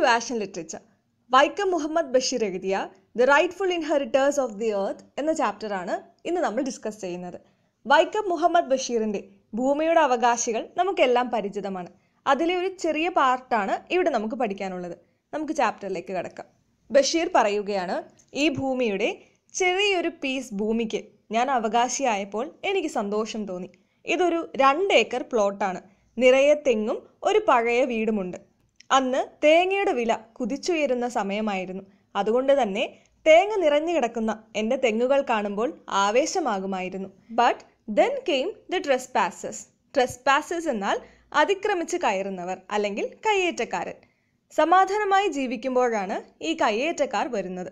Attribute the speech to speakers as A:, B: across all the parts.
A: to ആഷൻ literature Vaikom Muhammad Basheer എഴുതിയ the rightful inheritors of the earth എന്ന ചാപ്റ്ററാണ് ഇന്ന് നമ്മൾ ഡിസ്കസ് ചെയ്യുന്നത് വൈക്കം മുഹമ്മദ് ബഷീറിൻ്റെ ഭൂമിയുടെ അവകാശികൾ നമുക്കെല്ലാം പരിചിതമാണ് അതിലെ ഒരു ചെറിയ പാർട്ടാണ് ഇവിടെ നമുക്ക് പഠിക്കാനുള്ളത് നമുക്ക് ചാപ്റ്ററിലേക്ക് കിടക്കാം ബഷീർ പറയുകയാണ് ഈ ഭൂമിയുടെ ചെറിയൊരു പീസ് ഭൂമിക്ക് ഞാൻ അവകാശിയായപ്പോൾ എനിക്ക് സന്തോഷം തോന്നി ഇതൊരു രണ്ട് ഏക്കർ പ്ലോട്ടാണ് നിറയെ തെങ്ങും ഒരു പഴയ വീടുമുണ്ട് അന്ന് തേങ്ങയുടെ വില കുതിച്ചുയരുന്ന സമയമായിരുന്നു അതുകൊണ്ട് തന്നെ തേങ്ങ നിറഞ്ഞു കിടക്കുന്ന എൻ്റെ തെങ്ങുകൾ കാണുമ്പോൾ ആവേശമാകുമായിരുന്നു but then came the trespassers trespassers എന്നാൽ അതിക്രമിച്ച് കയറുന്നവർ അല്ലെങ്കിൽ കയ്യേറ്റക്കാരൻ സമാധാനമായി ജീവിക്കുമ്പോഴാണ് ഈ കയ്യേറ്റക്കാർ വരുന്നത്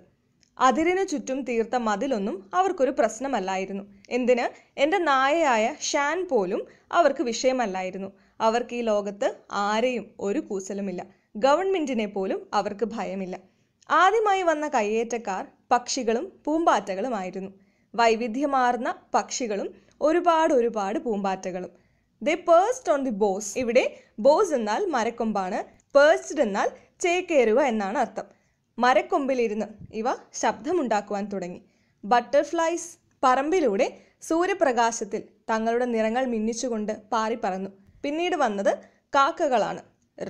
A: അതിരിനു ചുറ്റും തീർത്ത മതിലൊന്നും അവർക്കൊരു പ്രശ്നമല്ലായിരുന്നു എന്തിന് എൻ്റെ നായയായ ഷാൻ പോലും അവർക്ക് വിഷയമല്ലായിരുന്നു അവർക്ക് ഈ ലോകത്ത് ആരെയും ഒരു കൂസലുമില്ല ഗവൺമെന്റിനെ പോലും അവർക്ക് ഭയമില്ല ആദ്യമായി വന്ന കയ്യേറ്റക്കാർ പക്ഷികളും പൂമ്പാറ്റകളുമായിരുന്നു വൈവിധ്യമാർന്ന പക്ഷികളും ഒരുപാട് ഒരുപാട് പൂമ്പാറ്റകളും the perched on the boughs ഇവിടെ ബോസ് എന്നാൽ മരക്കൊമ്പാണ് പേഴ്സ്ഡ് എന്നാൽ ചേക്കേറുക എന്നാണ് അർത്ഥം മരക്കൊമ്പിലിരുന്ന് ഇവ ശബ്ദമുണ്ടാക്കുവാൻ തുടങ്ങി ബട്ടർഫ്ലൈസ് പറമ്പിലൂടെ സൂര്യപ്രകാശത്തിൽ തങ്ങളുടെ നിറങ്ങൾ മിന്നിച്ചുകൊണ്ട് പാറിപ്പറന്നു പിന്നീട് വന്നത് കാക്കകളാണ്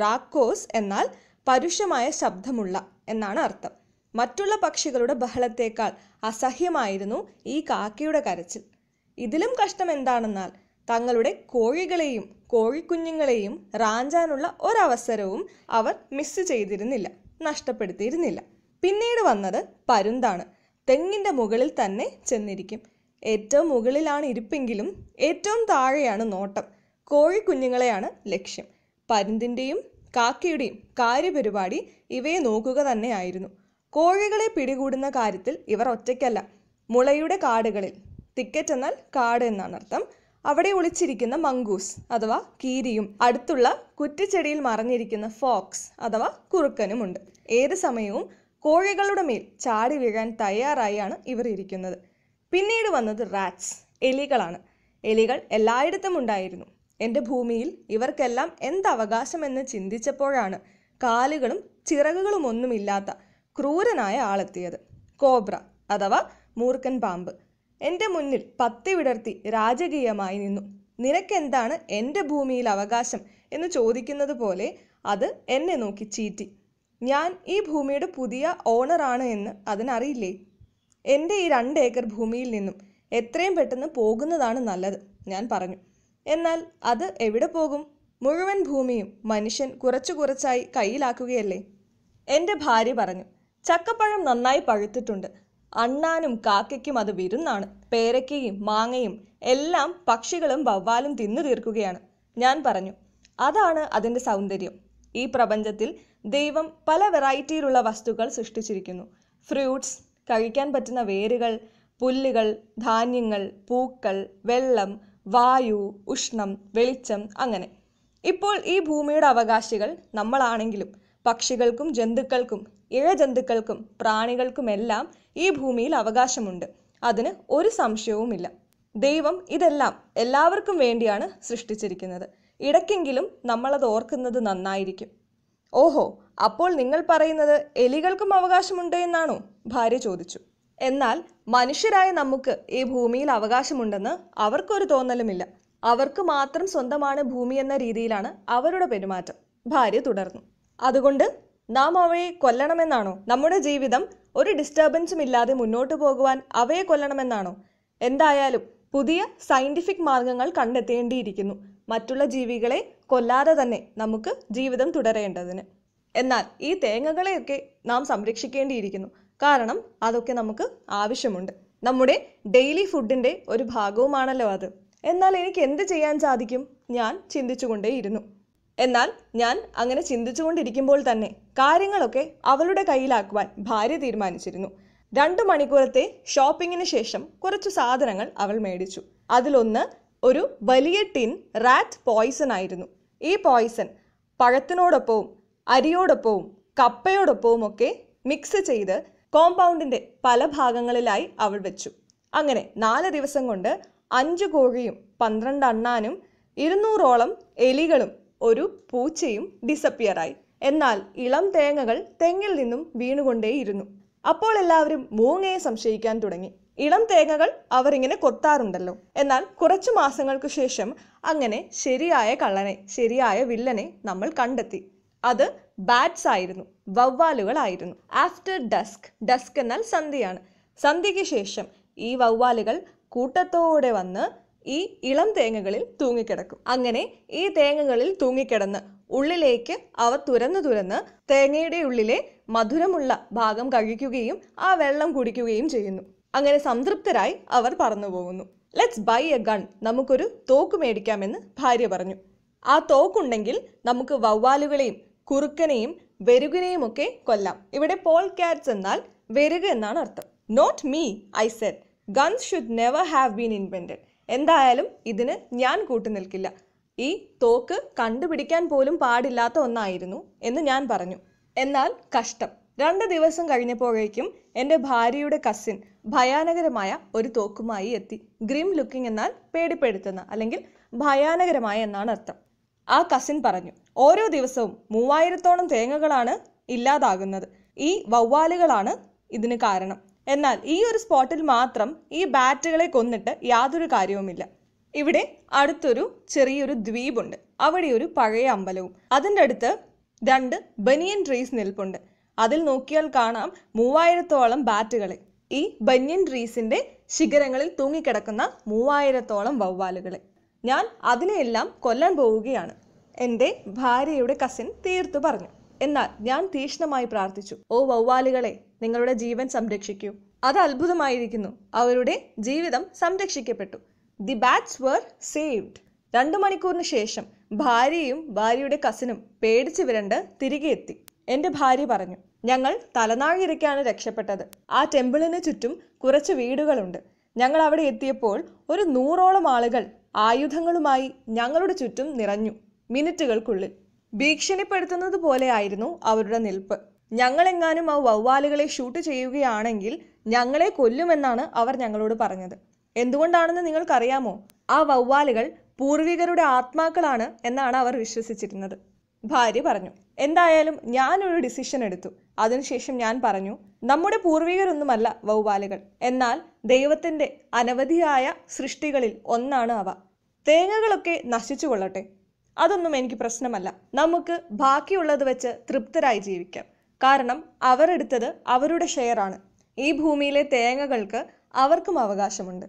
A: റാക്കോസ് എന്നാൽ പരുഷമായ ശബ്ദമുള്ള എന്നാണ് അർത്ഥം മറ്റുള്ള പക്ഷികളുടെ ബഹളത്തേക്കാൾ അസഹ്യമായിരുന്നു ഈ കാക്കയുടെ കരച്ചിൽ ഇതിലും കഷ്ടം എന്താണെന്നാൽ തങ്ങളുടെ കോഴികളെയും കോഴിക്കുഞ്ഞുങ്ങളെയും റാഞ്ചാനുള്ള ഒരവസരവും അവർ മിസ് ചെയ്തിരുന്നില്ല നഷ്ടപ്പെടുത്തിയിരുന്നില്ല പിന്നീട് വന്നത് പരുന്താണ് തെങ്ങിൻ്റെ മുകളിൽ തന്നെ ചെന്നിരിക്കും ഏറ്റവും മുകളിലാണ് ഇരിപ്പെങ്കിലും ഏറ്റവും താഴെയാണ് നോട്ടം കോഴിക്കുഞ്ഞുങ്ങളെയാണ് ലക്ഷ്യം പരുന്തിൻ്റെയും കാക്കയുടെയും കാര്യപരിപാടി ഇവയെ നോക്കുക തന്നെയായിരുന്നു കോഴികളെ പിടികൂടുന്ന കാര്യത്തിൽ ഇവർ ഒറ്റയ്ക്കല്ല മുളയുടെ കാടുകളിൽ തിക്കറ്റ് എന്നാൽ കാട് എന്നാണ് അർത്ഥം അവിടെ ഒളിച്ചിരിക്കുന്ന മങ്കൂസ് അഥവാ കീരിയും അടുത്തുള്ള കുറ്റിച്ചെടിയിൽ മറഞ്ഞിരിക്കുന്ന ഫോക്സ് അഥവാ കുറുക്കനുമുണ്ട് ഏത് സമയവും കോഴികളുടെ മേൽ ചാടി വീഴാൻ തയ്യാറായാണ് ഇവർ ഇരിക്കുന്നത് പിന്നീട് വന്നത് റാറ്റ്സ് എലികളാണ് എലികൾ എല്ലായിടത്തും ഉണ്ടായിരുന്നു എൻ്റെ ഭൂമിയിൽ ഇവർക്കെല്ലാം എന്തവകാശമെന്ന് ചിന്തിച്ചപ്പോഴാണ് കാലുകളും ചിറകുകളും ഒന്നുമില്ലാത്ത ക്രൂരനായ ആളെത്തിയത് കോബ്ര അഥവാ മൂർക്കൻ പാമ്പ് എൻ്റെ മുന്നിൽ പത്തി വിടർത്തി രാജകീയമായി നിന്നു നിനക്കെന്താണ് എൻ്റെ ഭൂമിയിൽ അവകാശം എന്ന് ചോദിക്കുന്നത് പോലെ അത് എന്നെ നോക്കി ചീറ്റി ഞാൻ ഈ ഭൂമിയുടെ പുതിയ ഓണറാണ് എന്ന് അതിനറിയില്ലേ എൻ്റെ ഈ രണ്ട് ഏക്കർ ഭൂമിയിൽ നിന്നും എത്രയും പെട്ടെന്ന് പോകുന്നതാണ് നല്ലത് ഞാൻ പറഞ്ഞു എന്നാൽ അത് എവിടെ പോകും മുഴുവൻ ഭൂമിയും മനുഷ്യൻ കുറച്ചു കുറച്ചായി കയ്യിലാക്കുകയല്ലേ എൻ്റെ ഭാര്യ പറഞ്ഞു ചക്കപ്പഴം നന്നായി പഴുത്തിട്ടുണ്ട് അണ്ണാനും കാക്കയ്ക്കും അത് വിരുന്നാണ് പേരക്കയും മാങ്ങയും എല്ലാം പക്ഷികളും വവ്വാലും തിന്നു തീർക്കുകയാണ് ഞാൻ പറഞ്ഞു അതാണ് അതിൻ്റെ സൗന്ദര്യം ഈ പ്രപഞ്ചത്തിൽ ദൈവം പല വെറൈറ്റിയിലുള്ള വസ്തുക്കൾ സൃഷ്ടിച്ചിരിക്കുന്നു ഫ്രൂട്ട്സ് കഴിക്കാൻ പറ്റുന്ന വേരുകൾ പുല്ലുകൾ ധാന്യങ്ങൾ പൂക്കൾ വെള്ളം വായു ഉഷ്ണം വെളിച്ചം അങ്ങനെ ഇപ്പോൾ ഈ ഭൂമിയുടെ അവകാശികൾ നമ്മളാണെങ്കിലും പക്ഷികൾക്കും ജന്തുക്കൾക്കും ഇഴജന്തുക്കൾക്കും പ്രാണികൾക്കുമെല്ലാം ഈ ഭൂമിയിൽ അവകാശമുണ്ട് അതിന് ഒരു സംശയവുമില്ല ദൈവം ഇതെല്ലാം എല്ലാവർക്കും വേണ്ടിയാണ് സൃഷ്ടിച്ചിരിക്കുന്നത് ഇടയ്ക്കെങ്കിലും നമ്മളത് ഓർക്കുന്നത് നന്നായിരിക്കും ഓഹോ അപ്പോൾ നിങ്ങൾ പറയുന്നത് എലികൾക്കും അവകാശമുണ്ട് എന്നാണോ ഭാര്യ ചോദിച്ചു എന്നാൽ മനുഷ്യരായ നമുക്ക് ഈ ഭൂമിയിൽ അവകാശമുണ്ടെന്ന് അവർക്കൊരു തോന്നലുമില്ല അവർക്ക് മാത്രം സ്വന്തമാണ് ഭൂമി എന്ന രീതിയിലാണ് അവരുടെ പെരുമാറ്റം ഭാര്യ തുടർന്നു അതുകൊണ്ട് നാം അവയെ കൊല്ലണമെന്നാണോ നമ്മുടെ ജീവിതം ഒരു ഡിസ്റ്റർബൻസും ഇല്ലാതെ മുന്നോട്ട് പോകുവാൻ അവയെ കൊല്ലണമെന്നാണോ എന്തായാലും പുതിയ സയൻറ്റിഫിക് മാർഗങ്ങൾ കണ്ടെത്തേണ്ടിയിരിക്കുന്നു മറ്റുള്ള ജീവികളെ കൊല്ലാതെ തന്നെ നമുക്ക് ജീവിതം തുടരേണ്ടതിന് എന്നാൽ ഈ തേങ്ങകളെയൊക്കെ നാം സംരക്ഷിക്കേണ്ടിയിരിക്കുന്നു കാരണം അതൊക്കെ നമുക്ക് ആവശ്യമുണ്ട് നമ്മുടെ ഡെയിലി ഫുഡിൻ്റെ ഒരു ഭാഗവുമാണല്ലോ അത് എന്നാൽ എനിക്ക് എന്ത് ചെയ്യാൻ സാധിക്കും ഞാൻ ചിന്തിച്ചുകൊണ്ടേയിരുന്നു എന്നാൽ ഞാൻ അങ്ങനെ ചിന്തിച്ചുകൊണ്ടിരിക്കുമ്പോൾ തന്നെ കാര്യങ്ങളൊക്കെ അവളുടെ കയ്യിലാക്കുവാൻ ഭാര്യ തീരുമാനിച്ചിരുന്നു രണ്ടു മണിക്കൂറത്തെ ഷോപ്പിങ്ങിന് ശേഷം കുറച്ച് സാധനങ്ങൾ അവൾ മേടിച്ചു അതിലൊന്ന് ഒരു വലിയ ടിൻ റാറ്റ് പോയിസൺ ആയിരുന്നു ഈ പോയിസൺ പഴത്തിനോടൊപ്പവും അരിയോടൊപ്പവും കപ്പയോടൊപ്പവും ഒക്കെ മിക്സ് ചെയ്ത് കോമ്പൗണ്ടിന്റെ പല ഭാഗങ്ങളിലായി അവൾ വെച്ചു അങ്ങനെ നാല് ദിവസം കൊണ്ട് അഞ്ച് കോഴിയും പന്ത്രണ്ട് അണ്ണാനും ഇരുന്നൂറോളം എലികളും ഒരു പൂച്ചയും ഡിസപ്പിയറായി എന്നാൽ ഇളം തേങ്ങകൾ തെങ്ങിൽ നിന്നും വീണുകൊണ്ടേയിരുന്നു അപ്പോൾ എല്ലാവരും മൂങ്ങയെ സംശയിക്കാൻ തുടങ്ങി ഇളം തേങ്ങകൾ അവർ ഇങ്ങനെ കൊത്താറുണ്ടല്ലോ എന്നാൽ കുറച്ചു മാസങ്ങൾക്ക് ശേഷം അങ്ങനെ ശരിയായ കള്ളനെ ശരിയായ വില്ലനെ നമ്മൾ കണ്ടെത്തി അത് ബാറ്റ്സ് ആയിരുന്നു വവ്വാലുകളായിരുന്നു ആഫ്റ്റർ ഡസ്ക് ഡസ്ക് എന്നാൽ സന്ധ്യയാണ് സന്ധ്യയ്ക്ക് ശേഷം ഈ വവ്വാലുകൾ കൂട്ടത്തോടെ വന്ന് ഈ ഇളം തേങ്ങകളിൽ തൂങ്ങിക്കിടക്കും അങ്ങനെ ഈ തേങ്ങകളിൽ തൂങ്ങിക്കിടന്ന് ഉള്ളിലേക്ക് അവ തുരന്നു തുരന്ന് തേങ്ങയുടെ ഉള്ളിലെ മധുരമുള്ള ഭാഗം കഴിക്കുകയും ആ വെള്ളം കുടിക്കുകയും ചെയ്യുന്നു അങ്ങനെ സംതൃപ്തരായി അവർ പറന്നു പോകുന്നു ലെറ്റ്സ് ബൈ എ ഗൺ നമുക്കൊരു തോക്ക് മേടിക്കാമെന്ന് ഭാര്യ പറഞ്ഞു ആ തോക്കുണ്ടെങ്കിൽ നമുക്ക് വവ്വാലുകളെയും കുറുക്കനെയും വെരുകിനെയും ഒക്കെ കൊല്ലാം ഇവിടെ പോൾ കാറ്റ്സ് എന്നാൽ വെരുക എന്നാണ് അർത്ഥം not me I said guns should never have been invented എന്തായാലും ഇതിന് ഞാൻ കൂട്ടുനിൽക്കില്ല ഈ തോക്ക് കണ്ടുപിടിക്കാൻ പോലും പാടില്ലാത്ത ഒന്നായിരുന്നു എന്ന് ഞാൻ പറഞ്ഞു എന്നാൽ കഷ്ടം രണ്ട് ദിവസം കഴിഞ്ഞപ്പോഴേക്കും എൻ്റെ ഭാര്യയുടെ കസിൻ ഭയാനകരമായ ഒരു തോക്കുമായി എത്തി ഗ്രിം ലുക്കിംഗ് എന്നാൽ പേടിപ്പെടുത്തുന്ന അല്ലെങ്കിൽ ഭയാനകരമായ എന്നാണ് അർത്ഥം ആ കസിൻ പറഞ്ഞു ഓരോ ദിവസവും മൂവായിരത്തോളം തേങ്ങകളാണ് ഇല്ലാതാകുന്നത് ഈ വവ്വാലുകളാണ് ഇതിന് കാരണം എന്നാൽ ഈ ഒരു സ്പോട്ടിൽ മാത്രം ഈ ബാറ്റുകളെ കൊന്നിട്ട് യാതൊരു കാര്യവുമില്ല ഇവിടെ അടുത്തൊരു ചെറിയൊരു ദ്വീപുണ്ട് അവിടെ ഒരു പഴയ അമ്പലവും അതിൻ്റെ അടുത്ത് രണ്ട് ബനിയൻ ട്രീസ് നിൽപ്പുണ്ട് അതിൽ നോക്കിയാൽ കാണാം മൂവായിരത്തോളം ബാറ്റുകളെ ഈ ബനിയൻ ട്രീസിൻ്റെ ശിഖരങ്ങളിൽ തൂങ്ങിക്കിടക്കുന്ന മൂവായിരത്തോളം വവ്വാലുകളെ ഞാൻ അതിനെയെല്ലാം കൊല്ലാൻ പോവുകയാണ് എൻ്റെ ഭാര്യയുടെ കസിൻ തീർത്തു പറഞ്ഞു എന്നാൽ ഞാൻ തീക്ഷ്ണമായി പ്രാർത്ഥിച്ചു ഓ വവ്വാലുകളെ നിങ്ങളുടെ ജീവൻ സംരക്ഷിക്കൂ അത് അത്ഭുതമായിരിക്കുന്നു അവരുടെ ജീവിതം സംരക്ഷിക്കപ്പെട്ടു ദി ബാറ്റ്സ് വേർ സേവ്ഡ് രണ്ടു മണിക്കൂറിന് ശേഷം ഭാര്യയും ഭാര്യയുടെ കസിനും പേടിച്ചു വിരണ്ട് തിരികെ എത്തി എൻ്റെ ഭാര്യ പറഞ്ഞു ഞങ്ങൾ തലനാഴിരയ്ക്കാണ് രക്ഷപ്പെട്ടത് ആ ടെമ്പിളിന് ചുറ്റും കുറച്ച് വീടുകളുണ്ട് ഞങ്ങൾ അവിടെ എത്തിയപ്പോൾ ഒരു നൂറോളം ആളുകൾ ആയുധങ്ങളുമായി ഞങ്ങളുടെ ചുറ്റും നിറഞ്ഞു മിനിറ്റുകൾക്കുള്ളിൽ ഭീഷണിപ്പെടുത്തുന്നത് പോലെയായിരുന്നു അവരുടെ നിൽപ്പ് ഞങ്ങളെങ്ങാനും ആ വവ്വാലുകളെ ഷൂട്ട് ചെയ്യുകയാണെങ്കിൽ ഞങ്ങളെ കൊല്ലുമെന്നാണ് അവർ ഞങ്ങളോട് പറഞ്ഞത് എന്തുകൊണ്ടാണെന്ന് നിങ്ങൾക്കറിയാമോ ആ വവ്വാലുകൾ പൂർവികരുടെ ആത്മാക്കളാണ് എന്നാണ് അവർ വിശ്വസിച്ചിരുന്നത് ഭാര്യ പറഞ്ഞു എന്തായാലും ഞാനൊരു ഡിസിഷൻ എടുത്തു അതിനുശേഷം ഞാൻ പറഞ്ഞു നമ്മുടെ പൂർവികരൊന്നുമല്ല വൗവാലുകൾ എന്നാൽ ദൈവത്തിൻ്റെ അനവധിയായ സൃഷ്ടികളിൽ ഒന്നാണ് അവ തേങ്ങകളൊക്കെ നശിച്ചു കൊള്ളട്ടെ അതൊന്നും എനിക്ക് പ്രശ്നമല്ല നമുക്ക് ബാക്കിയുള്ളത് വെച്ച് തൃപ്തരായി ജീവിക്കാം കാരണം അവരെടുത്തത് അവരുടെ ഷെയറാണ് ഈ ഭൂമിയിലെ തേങ്ങകൾക്ക് അവർക്കും അവകാശമുണ്ട്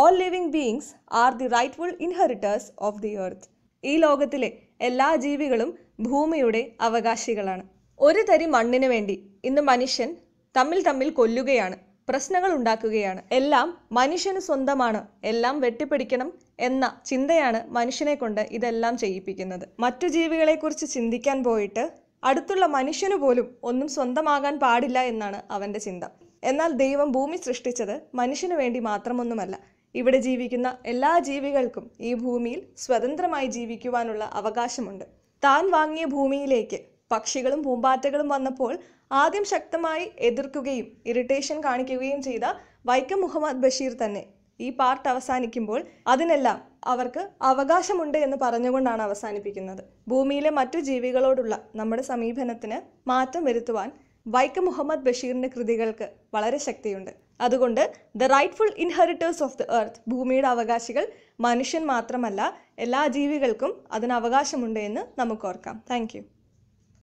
A: all living beings are the rightful inheritors of the earth ഈ ലോകത്തിലെ എല്ലാ ജീവികളും ഭൂമിയുടെ അവകാശികളാണ് ഒരു തരി മണ്ണിനു വേണ്ടി ഇന്ന് മനുഷ്യൻ തമ്മിൽ തമ്മിൽ കൊല്ലുകയാണ് പ്രശ്നങ്ങൾ ഉണ്ടാക്കുകയാണ് എല്ലാം മനുഷ്യന് സ്വന്തമാണ് എല്ലാം വെട്ടിപ്പിടിക്കണം എന്ന ചിന്തയാണ് മനുഷ്യനെ കൊണ്ട് ഇതെല്ലാം ചെയ്യിപ്പിക്കുന്നത് മറ്റു ജീവികളെക്കുറിച്ച് ചിന്തിക്കാൻ പോയിട്ട് അടുത്തുള്ള മനുഷ്യന് പോലും ഒന്നും സ്വന്തമാകാൻ പാടില്ല എന്നാണ് അവൻ്റെ ചിന്ത എന്നാൽ ദൈവം ഭൂമി സൃഷ്ടിച്ചത് മനുഷ്യന് വേണ്ടി മാത്രമൊന്നുമല്ല ഇവിടെ ജീവിക്കുന്ന എല്ലാ ജീവികൾക്കും ഈ ഭൂമിയിൽ സ്വതന്ത്രമായി ജീവിക്കുവാനുള്ള അവകാശമുണ്ട് താൻ വാങ്ങിയ ഭൂമിയിലേക്ക് പക്ഷികളും പൂമ്പാറ്റകളും വന്നപ്പോൾ ആദ്യം ശക്തമായി എതിർക്കുകയും ഇറിറ്റേഷൻ കാണിക്കുകയും ചെയ്ത വൈക്കം മുഹമ്മദ് ബഷീർ തന്നെ ഈ പാർട്ട് അവസാനിക്കുമ്പോൾ അതിനെല്ലാം അവർക്ക് അവകാശമുണ്ട് എന്ന് പറഞ്ഞുകൊണ്ടാണ് അവസാനിപ്പിക്കുന്നത് ഭൂമിയിലെ മറ്റു ജീവികളോടുള്ള നമ്മുടെ സമീപനത്തിന് മാറ്റം വരുത്തുവാൻ വൈക്കം മുഹമ്മദ് ബഷീറിൻ്റെ കൃതികൾക്ക് വളരെ ശക്തിയുണ്ട് അതുകൊണ്ട് the rightful inheritors of the earth ഭൂമിയുടെ അവകാശികൾ മനുഷ്യൻ മാത്രമല്ല എല്ലാ ജീവികൾക്കും അതിന് അവകാശമുണ്ട് എന്ന് നമുക്ക് ഓർക്കാം താങ്ക്